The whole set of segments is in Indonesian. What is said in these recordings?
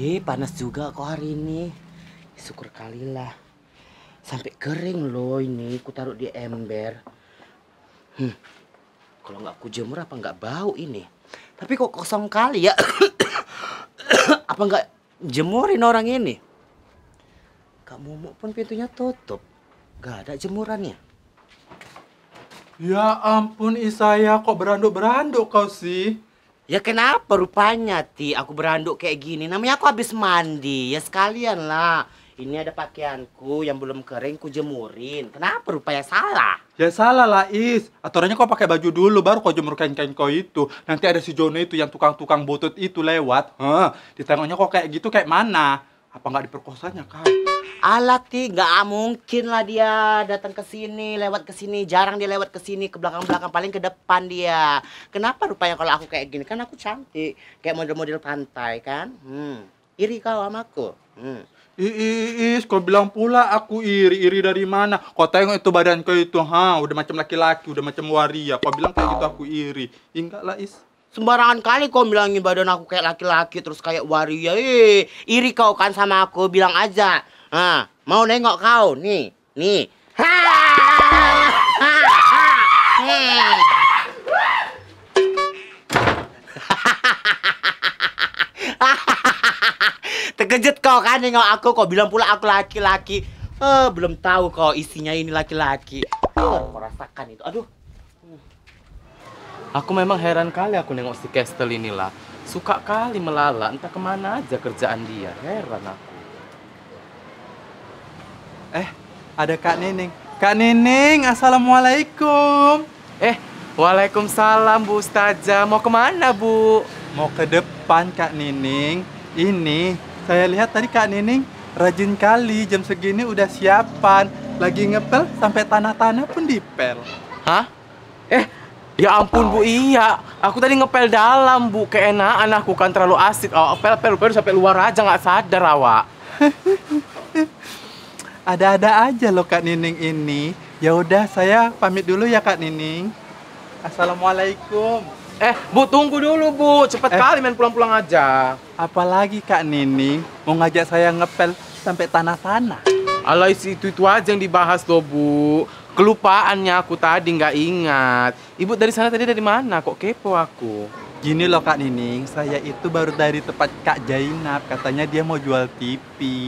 Ih, panas juga kok hari ini. Syukur kalilah. Sampai kering loh ini, ku taruh di ember. Hmm. Kalau nggak ku jemur apa nggak bau ini? Tapi kok kosong kali ya? apa nggak jemurin orang ini? Kak Mumu pun pintunya tutup. nggak ada jemurannya. Ya ampun Isaya, kok beranduk-beranduk kau sih? Ya kenapa rupanya Ti aku beranduk kayak gini? Namanya aku habis mandi, ya sekalian lah. Ini ada pakaianku yang belum kering, ku jemurin. Kenapa rupanya salah? Ya salah lah Is. Aturannya kau pakai baju dulu, baru kau jemur kain-kain kau itu. Nanti ada si Jono itu yang tukang-tukang butut itu lewat. Heh, ditengoknya kau kayak gitu kayak mana? apa nggak diperkosanya kan? ti, nggak mungkin lah dia datang ke sini, lewat ke sini, jarang dia lewat ke sini, ke belakang-belakang paling ke depan dia. Kenapa rupanya kalau aku kayak gini? Kan aku cantik, kayak model-model pantai kan? Hmm. Iri kau sama aku. Hmm. Iis, kau bilang pula aku iri, iri dari mana? Kau tengok itu badan kau itu, ha, udah macam laki-laki, udah macam waria. Kau bilang kayak gitu aku iri. Enggak lah, Is. Sembarangan kali kau bilangin badan aku kayak laki-laki terus kayak waria. Eh, iri kau kan sama aku, bilang aja. Nah, mau nengok kau nih, nih. Ha! Ha! Terkejut kau kan nengok aku, kau bilang pula aku laki-laki. Eh, belum tahu kau isinya ini laki-laki. Oh, merasakan itu. Aduh. Aku memang heran kali aku nengok si Kestel inilah. Suka kali melala, entah kemana aja kerjaan dia. Heran aku. Eh, ada Kak Nining. Kak Nining, Assalamualaikum. Eh, Waalaikumsalam Bu Ustazah. Mau kemana Bu? Mau ke depan Kak Nining. Ini, saya lihat tadi Kak Nining rajin kali jam segini udah siapan. Lagi ngepel sampai tanah-tanah pun dipel. Hah? Eh, Ya ampun bu, iya. Aku tadi ngepel dalam bu, keenaan aku kan terlalu asik. Oh, pel pel pel sampai luar aja nggak sadar awak. Ada-ada aja loh Kak Nining ini. Ya udah, saya pamit dulu ya Kak Nining. Assalamualaikum. Eh, Bu, tunggu dulu, Bu. Cepet eh, kali main pulang-pulang aja. Apalagi Kak Nining mau ngajak saya ngepel sampai tanah sana. Alay itu itu aja yang dibahas loh, Bu. Kelupaannya aku tadi nggak ingat. Ibu dari sana tadi dari mana? Kok kepo aku? Gini loh Kak Nining, saya itu baru dari tempat Kak Jainab. Katanya dia mau jual TV,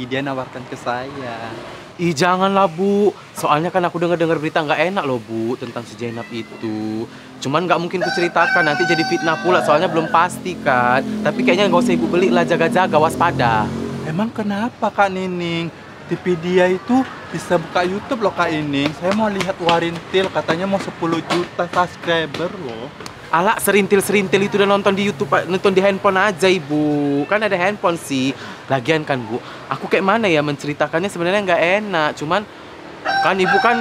dia nawarkan ke saya. Ih janganlah Bu, soalnya kan aku dengar-dengar berita nggak enak loh Bu tentang si Jainab itu. Cuman nggak mungkin kuceritakan, nanti jadi fitnah pula soalnya belum pasti kan. Tapi kayaknya nggak usah Ibu beli lah, jaga-jaga, waspada. Emang kenapa Kak Nining? TV dia itu bisa buka YouTube loh Kak ini, Saya mau lihat Warintil, katanya mau 10 juta subscriber loh. Ala serintil-serintil itu udah nonton di YouTube, nonton di handphone aja Ibu. Kan ada handphone sih. Lagian kan Bu, aku kayak mana ya menceritakannya sebenarnya nggak enak, cuman kan ibu kan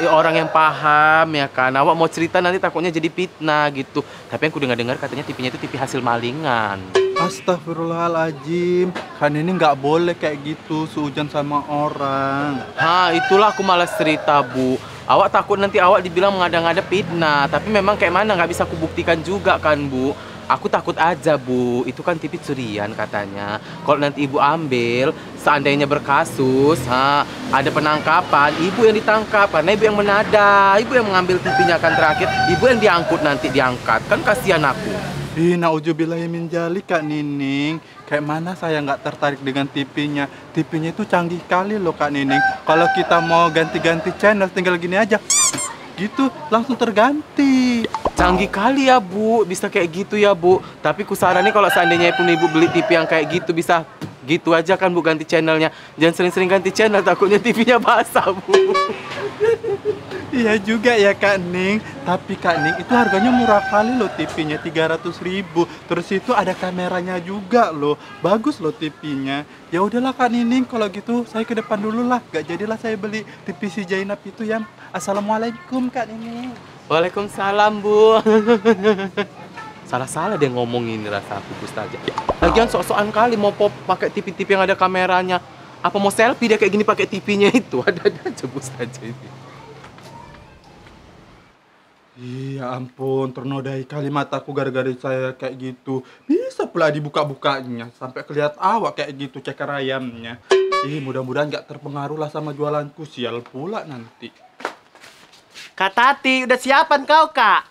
eh, orang yang paham ya kan awak mau cerita nanti takutnya jadi fitnah gitu tapi yang aku dengar dengar katanya tipinya itu tipi hasil malingan Astagfirullahaladzim Kan ini nggak boleh kayak gitu Seujan sama orang Ha itulah aku malas cerita bu Awak takut nanti awak dibilang mengada-ngada fitnah Tapi memang kayak mana nggak bisa aku buktikan juga kan bu Aku takut aja bu, itu kan TV curian katanya. Kalau nanti ibu ambil, seandainya berkasus, ha, ada penangkapan, ibu yang ditangkap karena ibu yang menada, ibu yang mengambil tipinya akan kan terakhir, ibu yang diangkut nanti diangkat, kan kasihan aku. Ih, na'udzubillahimin jali Kak Nining. Kayak mana saya nggak tertarik dengan TV-nya. TV-nya itu canggih kali loh Kak Nining. Kalau kita mau ganti-ganti channel tinggal gini aja. Gitu, langsung terganti. Canggih kali ya Bu, bisa kayak gitu ya Bu. Tapi kusarani kalau seandainya pun Ibu beli TV yang kayak gitu bisa gitu aja kan Bu ganti channelnya. Jangan sering-sering ganti channel, takutnya TV-nya basah Bu. Iya juga ya Kak Ning, tapi Kak Ning itu harganya murah kali loh TV-nya 300 ribu. Terus itu ada kameranya juga loh, bagus loh TV-nya. Ya udahlah Kak Nining, kalau gitu saya ke depan dulu lah. Gak jadilah saya beli TV si Jainab itu ya. Assalamualaikum Kak Nining. Waalaikumsalam Bu. Salah-salah dia ngomongin rasa aku Pustaja. Ya, lagian sok-sokan kali mau pop pakai TV-TV yang ada kameranya. Apa mau selfie dia kayak gini pakai TV-nya itu? Ada-ada aja saja ini. Iya ampun, ternodai kalimat aku gara-gara saya kayak gitu. Bisa pula dibuka-bukanya sampai kelihatan awak kayak gitu ceker ayamnya. Ih, mudah-mudahan nggak terpengaruh lah sama jualanku. Sial pula nanti. Kak Tati, udah siapan kau, Kak?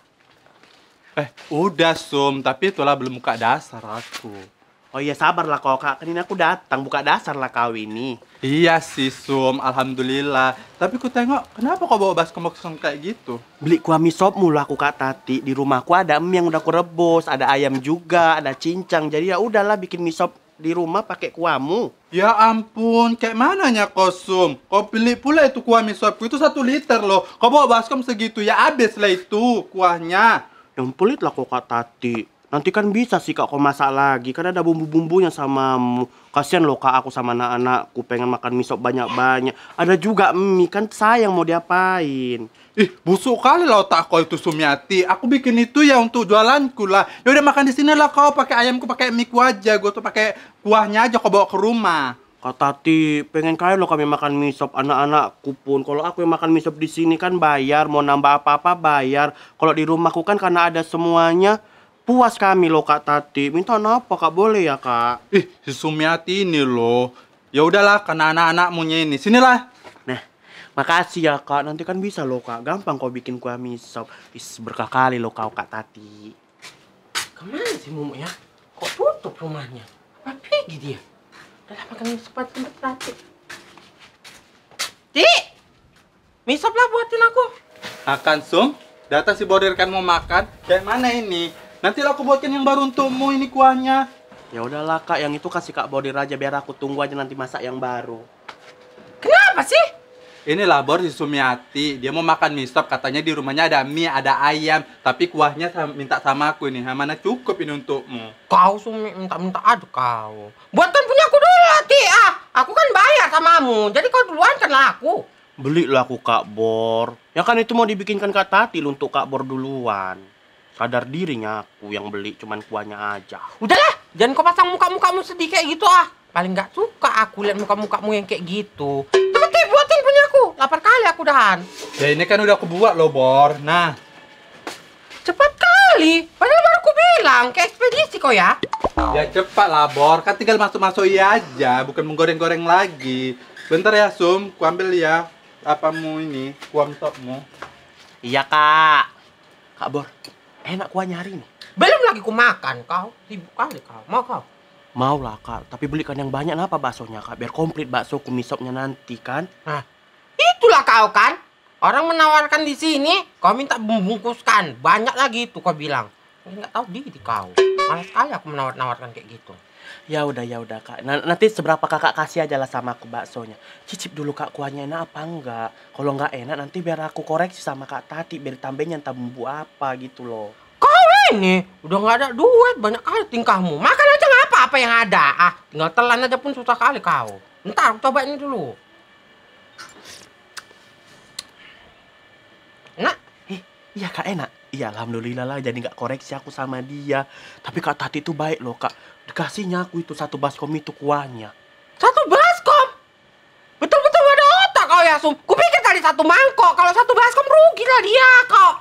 Eh, udah, Sum. Tapi itulah belum buka dasar aku. Oh iya sabar lah kok kak, kan ini aku datang buka dasar lah kau ini. Iya sih Sum, alhamdulillah. Tapi ku tengok kenapa kau bawa baskom kosong kayak gitu? Beli kuah mie sop mulu aku kak Tati. Di rumahku ada mie yang udah kurebus ada ayam juga, ada cincang. Jadi ya udahlah bikin mie sop di rumah pakai kuahmu Ya ampun, kayak mananya kosum? Kau pilih pula itu kuah mie misopku itu satu liter loh. Kau bawa baskom segitu ya abis lah itu kuahnya. Yang pelit lah kok Tati. Nanti kan bisa sih kak kau masak lagi karena ada bumbu-bumbunya sama Kasian loh kak aku sama anak anak Aku Pengen makan sop banyak-banyak Ada juga mie kan sayang mau diapain Ih busuk kali lah otak kau itu Sumiati Aku bikin itu ya untuk jualanku lah Ya udah makan di sini lah kau pakai ayamku pakai mie ku aja Gue tuh pakai kuahnya aja kau bawa ke rumah Kak Tati, pengen kaya loh kami makan mie sop anak-anakku pun. Kalau aku yang makan mie sop di sini kan bayar, mau nambah apa-apa bayar. Kalau di rumahku kan karena ada semuanya, Puas kami loh Kak Tati. Minta apa Kak? Boleh ya Kak? Ih, si Sumiati ini loh. Ya udahlah, karena anak-anakmunya anak ini. Sinilah. Nah, makasih ya Kak. Nanti kan bisa loh Kak. Gampang kau bikin kuah misop. Is berkah kali loh kau Kak Tati. Kemana sih Mumu ya? Kok tutup rumahnya? Apa pergi dia? Udah makan sepatu tempat Tati. Ti! Misop lah buatin aku. Akan Sum, data si Bodir kan mau makan. Kayak mana ini? Nanti aku buatkan yang baru untukmu ini kuahnya. Ya udahlah kak, yang itu kasih kak bordir aja biar aku tunggu aja nanti masak yang baru. Kenapa sih? Ini labor si Sumiati, dia mau makan mie sop, katanya di rumahnya ada mie, ada ayam, tapi kuahnya sama, minta sama aku ini, nah, mana cukup ini untukmu. Kau Sumi minta-minta aduh kau. Buatkan punya aku dulu Ati, ah. Aku kan bayar sama kamu, jadi kau duluan kan aku beli Belilah aku Kak Bor. Ya kan itu mau dibikinkan Kak Tati untuk Kak Bor duluan kadar dirinya aku yang beli cuman kuahnya aja. Udahlah, jangan kau pasang muka-mukamu sedih kayak gitu ah. Paling nggak suka aku lihat muka-mukamu yang kayak gitu. cepet buatin punya aku. Lapar kali aku dahan. Ya ini kan udah aku buat loh, Bor. Nah. Cepat kali. Padahal baru aku bilang ke ekspedisi kok ya. Ya cepat lah, Bor. Kan tinggal masuk-masuk iya aja, bukan menggoreng-goreng lagi. Bentar ya, Sum. Ku ambil ya apamu ini, kuam topmu. Iya, Kak. Kak Bor, Enak kuah nyari nih. Belum lagi ku makan kau. Sibuk kali kau. Mau kau? Mau lah kak, tapi belikan yang banyak apa baksonya kak, biar komplit bakso ku misopnya nanti kan. Nah, itulah kau kan. Orang menawarkan di sini, kau minta membungkuskan. Banyak lagi itu kau bilang. Enggak tahu diri kau. Malas sekali aku menawarkan kayak gitu. Ya udah ya udah kak. Nah, nanti seberapa kakak kasih aja lah sama aku baksonya. Cicip dulu kak kuahnya enak apa enggak. Kalau enggak enak nanti biar aku koreksi sama kak Tati biar tambahnya yang bumbu apa gitu loh. Kau ini udah nggak ada duit banyak kali tingkahmu. Makan aja nggak apa-apa yang ada. Ah tinggal telan aja pun susah kali kau. Ntar coba ini dulu. Enak? Eh, iya kak enak. Iya alhamdulillah lah jadi nggak koreksi aku sama dia. Tapi kak Tati itu baik loh kak kasihnya aku itu satu baskom itu kuahnya. Satu baskom? Betul-betul ada otak kau ya, Sum. Kupikir tadi satu mangkok. Kalau satu baskom rugi lah dia kau.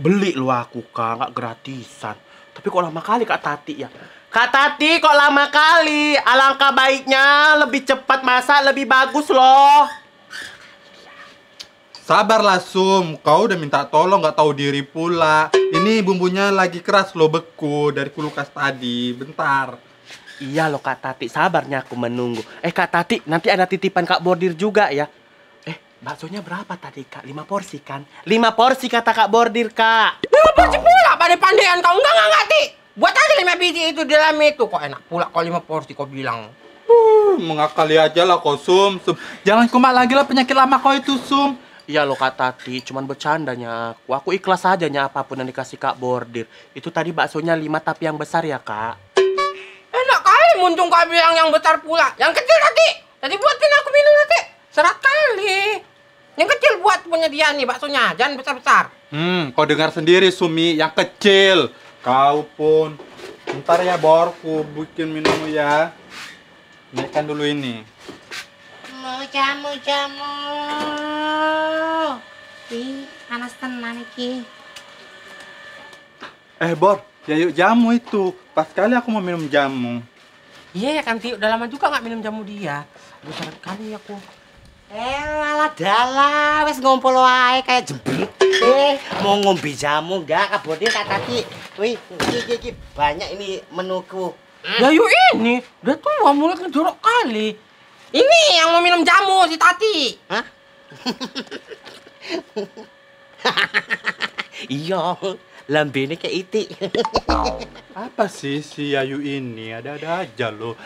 Beli lu aku, Kak. Nggak gratisan. Tapi kok lama kali Kak Tati ya? Kak Tati kok lama kali? Alangkah baiknya lebih cepat masak lebih bagus loh. Sabarlah Sum, kau udah minta tolong nggak tahu diri pula. Ini bumbunya lagi keras loh beku dari kulkas tadi. Bentar. Iya loh Kak Tati, sabarnya aku menunggu. Eh Kak Tati, nanti ada titipan Kak Bordir juga ya. Eh, baksonya berapa tadi Kak? Lima porsi kan? Lima porsi kata Kak Bordir Kak. Lima porsi pula, pada pandean kau. Enggak, enggak, Ti. Buat aja lima biji itu di dalam itu. Kok enak pula kalau lima porsi kau bilang. Uh, mengakali aja lah kau Sum. Sum. Jangan kumat lagi lah penyakit lama kau itu Sum. Iya loh Kak Tati, cuman bercandanya aku. Aku ikhlas aja nya apapun yang dikasih Kak Bordir. Itu tadi baksonya lima tapi yang besar ya Kak. Enak kali muncung kau bilang yang besar pula. Yang kecil tadi. Tadi buatin aku minum tadi. Serat kali. Yang kecil buat punya dia nih baksonya. Jangan besar-besar. Hmm, kau dengar sendiri Sumi. Yang kecil. Kau pun. Ntar ya borku bikin minum ya. Naikkan dulu ini. Mau jamu jamu. Ih, panas tenan iki. Eh, Bor, Yayuk jamu itu. Pas kali aku mau minum jamu. Iya, ya kan udah lama juga nggak minum jamu dia. Besar kali ya aku. Eh, malah dalah, wes ngompol wae kayak jebret. Eh, mau ngombe jamu enggak kabodi tak tadi. Wih, iki iki banyak ini menuku. Ya yuk ini, udah tua mulai kejorok kali. Ini yang mau minum jamu si Tati. Hah? iya lambene kayak iti. Apa sih si Ayu ini? Ada-ada aja lo.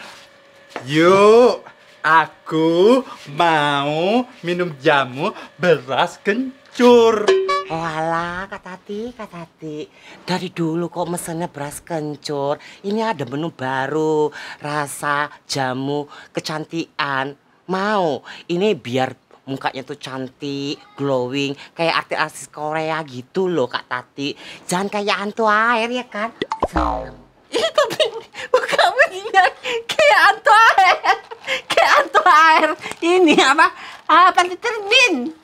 Yuk, aku mau minum jamu beras kencur. Walah, Kak Tati, Kak Tati. Dari dulu kok mesennya beras kencur. Ini ada menu baru, rasa, jamu, kecantikan. Mau, ini biar mukanya tuh cantik, glowing, kayak artis-artis Korea gitu loh Kak Tati. Jangan kayak hantu air ya kan? Iya tapi bukan begini kayak hantu air, kayak hantu air ini apa? Apa termin?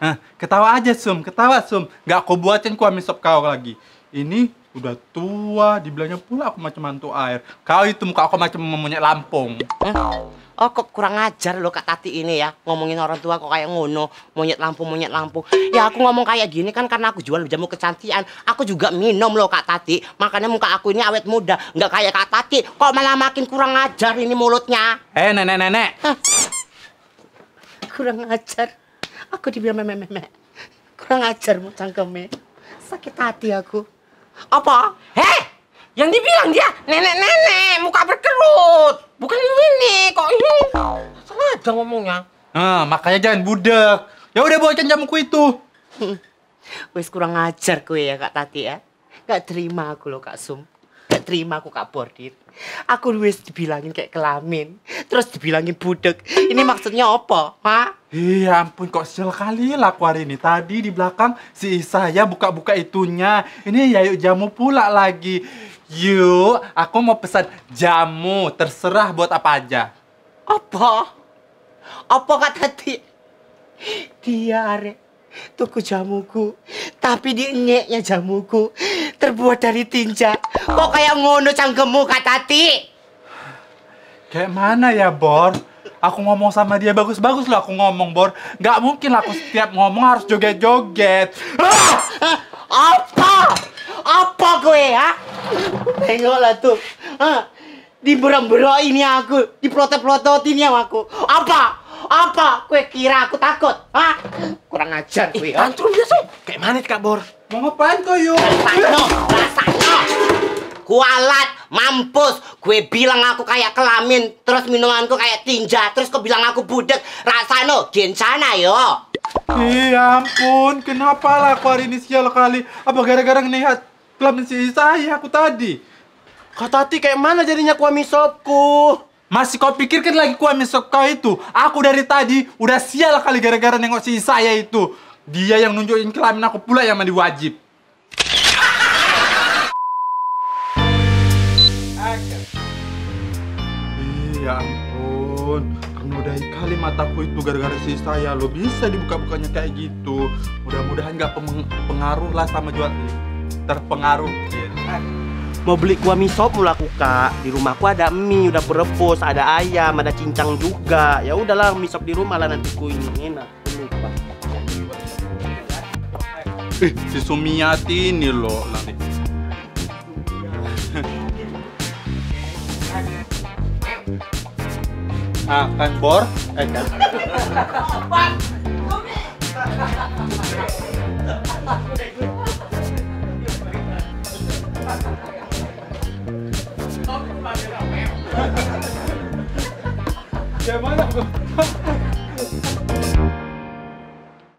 Hah, ketawa aja Sum, ketawa Sum. Gak aku buatin kuami sop kau lagi. Ini udah tua, dibilangnya pula aku macam hantu air. Kau itu muka aku macam mamanya Lampung. Oh kok kurang ajar loh Kak Tati ini ya ngomongin orang tua kok kayak ngono monyet lampu monyet lampu. Ya aku ngomong kayak gini kan karena aku jual jamu kecantian. Aku juga minum loh Kak Tati. Makanya muka aku ini awet muda nggak kayak Kak Tati. Kok malah makin kurang ajar ini mulutnya. Eh hey, nenek nenek. Kurang ajar. Aku dibilang memek memek Kurang ajar mu cangkeme. Sakit hati aku. Apa? Heh. Yang dibilang dia nenek-nenek, muka berkerut. Bukan ini, kok ini. Sengaja ngomongnya. Nah, makanya jangan budek. Ya udah bawakan jamuku itu. Wes kurang ajar kue ya Kak Tati ya. Gak terima aku loh Kak Sum. Gak terima aku Kak Bordir. Aku wes dibilangin kayak kelamin. Terus dibilangin budek. Ini maksudnya apa? Ha? Iya eh, ampun kok sel kali laku hari ini. Tadi di belakang si ya buka-buka itunya. Ini yayuk jamu pula lagi. Yuk, aku mau pesan jamu. Terserah buat apa aja. Apa? Apa kata ti? Diare. Tuku jamuku. Tapi di nyeknya jamuku. Terbuat dari tinja. Kok kayak ngono canggemu kata ti? Kayak mana ya, Bor? Aku ngomong sama dia bagus-bagus lah aku ngomong, Bor. nggak mungkin lah aku setiap ngomong harus joget-joget. Ah! Apa? Apa gue ya? Tengoklah tuh. di diberem-beroin ini aku, di diprotot-prototin ya aku. Apa? Apa? Gue kira aku takut? Hah? Kurang ajar kue. Ih, ya. sih. Kayak manit Kak Bor. Mau ngapain kau yuk? Rasanya, rasanya. Kualat, mampus. Gue bilang aku kayak kelamin, terus minumanku kayak tinja, terus kau bilang aku budak. rasanya, gencana yo. Iya ampun, kenapa lah aku hari ini sial kali? Apa gara-gara ngelihat telah mencintai saya aku tadi. Kau Tati, kayak mana jadinya kuami sopku? Masih kau pikirkan lagi kuami sop kau itu? Aku dari tadi udah sial kali gara-gara nengok si saya itu. Dia yang nunjukin kelamin aku pula yang mandi wajib. Iya ampun, menodai kali mataku itu gara-gara si saya. Lo bisa dibuka-bukanya kayak gitu. Mudah-mudahan nggak pengaruh lah sama jual terpengaruh eh, mau beli kuah miso mula kuka di rumahku ada mie udah berebus ada ayam ada cincang juga ya udahlah misop di rumah lah nanti ku ini enak eh, si Sumiati ini loh nanti ah kan bor eh kan 干嘛呢？